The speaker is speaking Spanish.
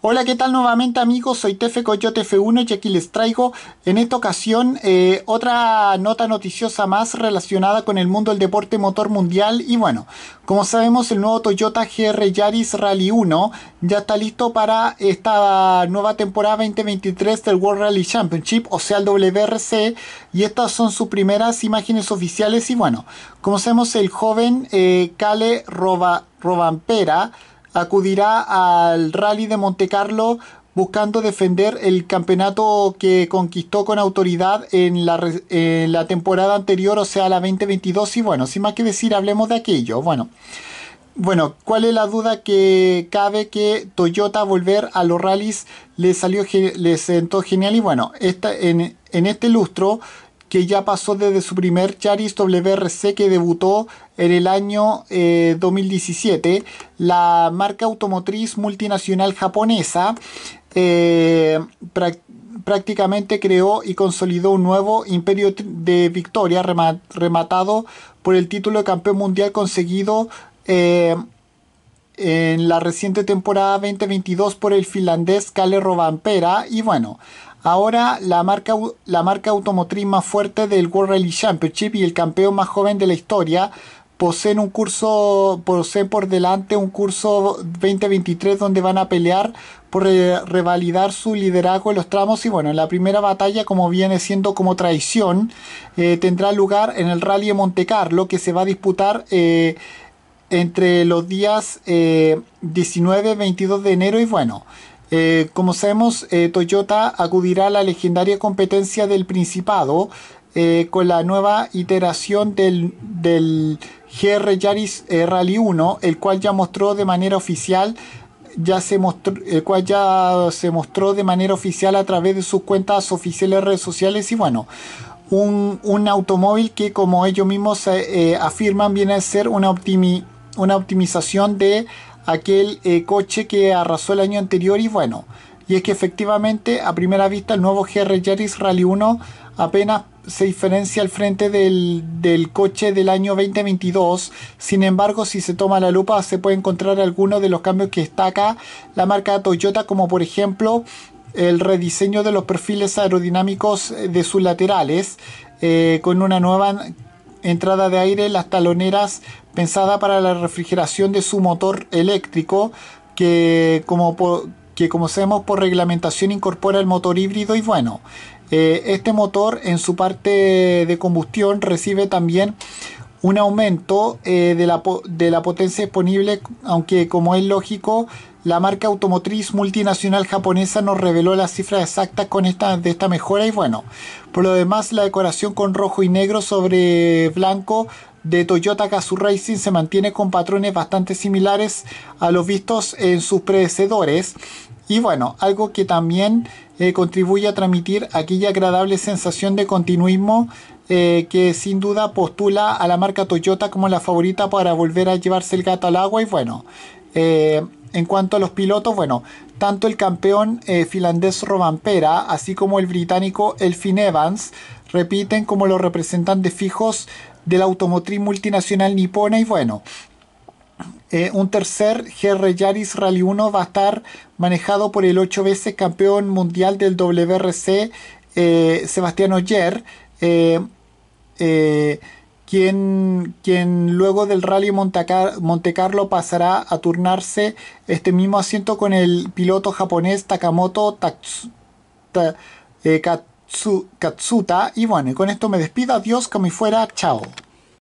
Hola, ¿qué tal nuevamente amigos? Soy Tefe Coyote F1 y aquí les traigo en esta ocasión eh, otra nota noticiosa más relacionada con el mundo del deporte motor mundial y bueno, como sabemos el nuevo Toyota GR Yaris Rally 1 ya está listo para esta nueva temporada 2023 del World Rally Championship, o sea el WRC y estas son sus primeras imágenes oficiales y bueno, como sabemos el joven eh, Kale Robampera acudirá al rally de Monte Carlo buscando defender el campeonato que conquistó con autoridad en la, temporada anterior, o sea, la 2022. Y bueno, sin más que decir, hablemos de aquello. Bueno, bueno, ¿cuál es la duda que cabe que Toyota volver a los rallies le salió le sentó genial? Y bueno, esta, en, en este lustro que ya pasó desde su primer Charis WRC que debutó en el año 2017, eh, la marca automotriz multinacional japonesa eh, prácticamente creó y consolidó un nuevo imperio de victoria rematado por el título de campeón mundial conseguido eh, en la reciente temporada 2022 por el finlandés Kalle Rovampera y bueno, Ahora la marca, la marca automotriz más fuerte del World Rally Championship y el campeón más joven de la historia poseen un curso, poseen por delante un curso 2023 donde van a pelear por eh, revalidar su liderazgo en los tramos y bueno, en la primera batalla como viene siendo como traición eh, tendrá lugar en el Rally de Monte Carlo que se va a disputar eh, entre los días 19 19 22 de enero y bueno eh, como sabemos, eh, Toyota acudirá a la legendaria competencia del Principado eh, con la nueva iteración del, del GR Yaris Rally 1, el cual ya mostró de manera oficial ya se mostró, el cual ya se mostró de manera oficial a través de sus cuentas oficiales redes sociales y bueno, un, automóvil que como ellos mismos afirman viene a ser una, optimi, una optimización de aquel eh, coche que arrasó el año anterior y bueno, y es que efectivamente a primera vista el nuevo GR Yaris Rally 1 apenas se diferencia al frente del, coche del año 2022. Sin embargo, si se toma la lupa, se puede encontrar algunos de los cambios que destaca la marca Toyota, como por ejemplo el rediseño de los perfiles aerodinámicos eh, de sus laterales, eh, con una nueva entrada de aire, las taloneras pensada para la refrigeración de su motor eléctrico que como, que como sabemos por reglamentación incorpora el motor híbrido y bueno, eh, este motor en su parte de combustión recibe también un aumento eh, de, la, potencia disponible, aunque como es lógico, la marca automotriz multinacional japonesa nos reveló las cifras exactas con esta, de esta mejora y bueno, por lo demás la decoración con rojo y negro sobre blanco de Toyota Gazoo Racing se mantiene con patrones bastante similares a los vistos en sus predecesores y bueno, algo que también eh, contribuye a transmitir aquella agradable sensación de continuismo eh, que sin duda postula a la marca Toyota como la favorita para volver a llevarse el gato al agua. Y bueno, eh, en cuanto a los pilotos, bueno, tanto el campeón eh, finlandés Roman Pera, así como el británico Elfin Evans, repiten como los representantes fijos de la automotriz multinacional nipona. Y bueno, un tercer GR Yaris Rally 1 va a estar manejado por el ocho veces campeón mundial del WRC Sebastián Oyer, eh, eh, quien, luego del rally Monte Montecarlo pasará a turnarse este mismo asiento con el piloto japonés Takamoto eh, Katsuta. Y bueno, con esto me despido, adiós, como fuera, chao.